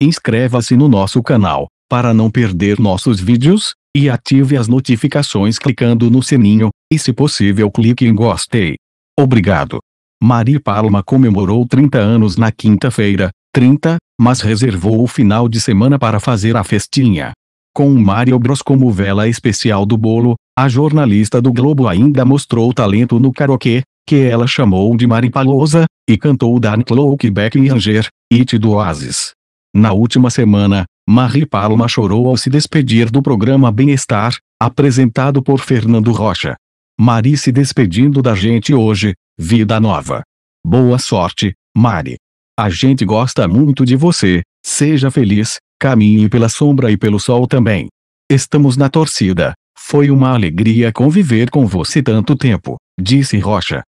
Inscreva-se no nosso canal, para não perder nossos vídeos, e ative as notificações clicando no sininho, e se possível clique em gostei. Obrigado. Mari Palma comemorou 30 anos na quinta-feira, 30, mas reservou o final de semana para fazer a festinha. Com Mario Bros como vela especial do bolo, a jornalista do Globo ainda mostrou talento no karaokê, que ela chamou de Maripalosa, e cantou Dan Cloak Beck e Anger, It do Oasis. Na última semana, Marie Paloma chorou ao se despedir do programa Bem-Estar, apresentado por Fernando Rocha. Mari se despedindo da gente hoje, vida nova. Boa sorte, Mari. A gente gosta muito de você, seja feliz, caminhe pela sombra e pelo sol também. Estamos na torcida, foi uma alegria conviver com você tanto tempo, disse Rocha.